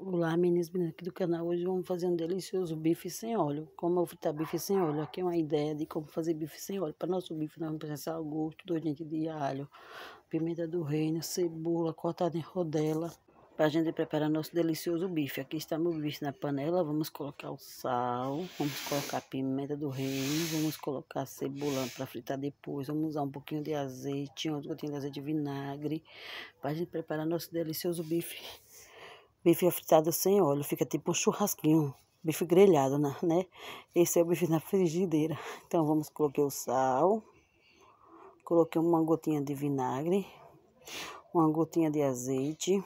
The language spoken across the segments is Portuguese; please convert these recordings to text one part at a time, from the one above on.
Olá meninas meninas aqui do canal, hoje vamos fazer um delicioso bife sem óleo Como eu fritar bife sem óleo, aqui é uma ideia de como fazer bife sem óleo Para nosso bife nós vamos precisar ao gosto, dois de alho, pimenta do reino, cebola cortada em rodela Para a gente preparar nosso delicioso bife, aqui está meu bife na panela Vamos colocar o sal, vamos colocar a pimenta do reino, vamos colocar a cebola para fritar depois Vamos usar um pouquinho de azeite, um gotinho de azeite de vinagre Para a gente preparar nosso delicioso bife bife fritado sem óleo, fica tipo um churrasquinho, bife grelhado, né? né? Esse é o bife na frigideira. Então, vamos colocar o sal, coloquei uma gotinha de vinagre, uma gotinha de azeite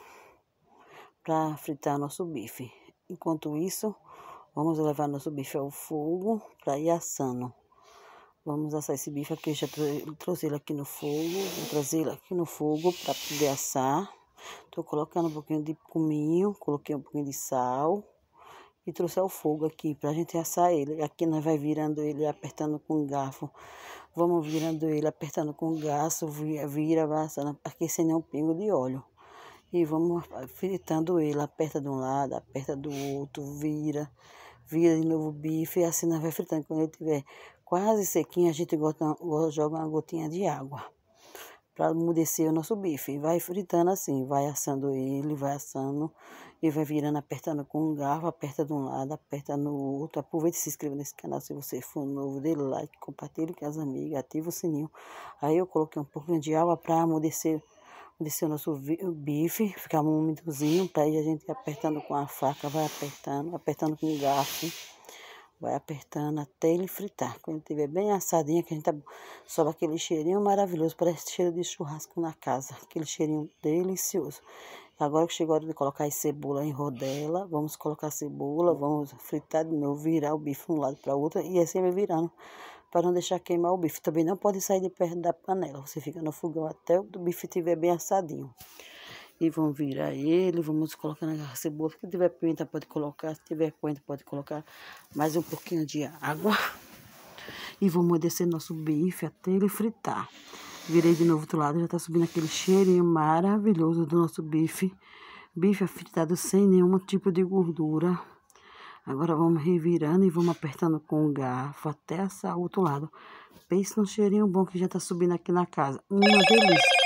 para fritar nosso bife. Enquanto isso, vamos levar nosso bife ao fogo para ir assando. Vamos assar esse bife aqui, já trouxe ele aqui no fogo, vou trazer ele aqui no fogo para poder assar. Tô colocando um pouquinho de cominho, coloquei um pouquinho de sal e trouxe ao fogo aqui pra gente assar ele. Aqui nós vai virando ele, apertando com garfo. Vamos virando ele, apertando com garfo, vira, vira passando aqui sem nenhum pingo de óleo. E vamos fritando ele, aperta de um lado, aperta do outro, vira, vira de novo o bife. E assim nós vai fritando. Quando ele tiver quase sequinho, a gente gota, joga uma gotinha de água para amudecer o nosso bife. Vai fritando assim, vai assando ele, vai assando e vai virando, apertando com um garfo, aperta de um lado, aperta no outro. Aproveita e se inscreva nesse canal se você for novo, dê like, compartilhe com as amigas, ativa o sininho. Aí eu coloquei um pouquinho de água para amudecer, amudecer o nosso bife, ficar um momentozinho, para aí a gente apertando com a faca, vai apertando, apertando com o garfo. Vai apertando até ele fritar. Quando ele estiver bem assadinho, que a gente tá... sobe aquele cheirinho maravilhoso. Parece cheiro de churrasco na casa. Aquele cheirinho delicioso. Agora que chegou a hora de colocar a cebola em rodela, vamos colocar a cebola, vamos fritar de novo, virar o bife de um lado para o outro e assim vai virando, para não deixar queimar o bife. Também não pode sair de perto da panela, você fica no fogão até o bife estiver bem assadinho e vão virar ele, vamos colocar na cebola. Se tiver pimenta, pode colocar. Se tiver coentro, pode colocar mais um pouquinho de água. E vamos descer nosso bife até ele fritar. Virei de novo do lado, já tá subindo aquele cheirinho maravilhoso do nosso bife. Bife fritado sem nenhum tipo de gordura. Agora vamos revirando e vamos apertando com o garfo até essa outro lado. Pense no cheirinho bom que já tá subindo aqui na casa. Uma delícia.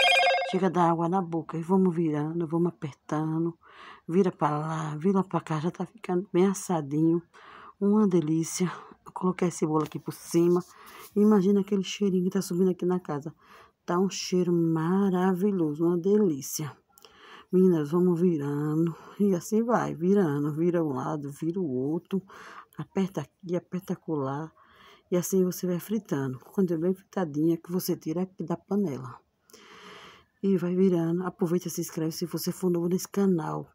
Chega da água na boca e vamos virando, vamos apertando, vira para lá, vira para cá, já tá ficando bem assadinho. Uma delícia. Eu coloquei a cebola aqui por cima. Imagina aquele cheirinho que tá subindo aqui na casa. Tá um cheiro maravilhoso, uma delícia. Meninas, vamos virando e assim vai, virando, vira um lado, vira o outro, aperta aqui, aperta colar e assim você vai fritando. Quando é bem fritadinha, que você tira aqui da panela e vai virando. Aproveita e se inscreve se você for novo nesse canal.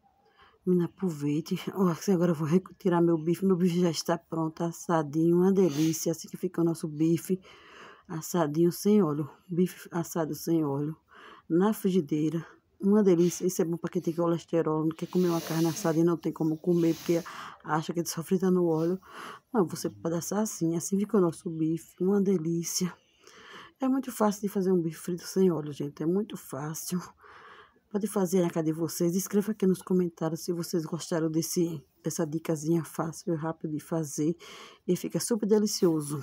Menina, aproveite. agora eu vou retirar meu bife. Meu bife já está pronto, assadinho, uma delícia. Assim que fica o nosso bife assadinho sem óleo. Bife assado sem óleo. Na frigideira. Uma delícia. Isso é bom para quem tem colesterol, não quer comer uma carne assada e não tem como comer, porque acha que é só frita no óleo. Não, você pode assar assim. Assim fica o nosso bife. Uma delícia. É muito fácil de fazer um bife frito sem óleo, gente. É muito fácil. Pode fazer na casa de vocês. Escreva aqui nos comentários se vocês gostaram desse, dessa dicasinha fácil e rápida de fazer. E fica super delicioso.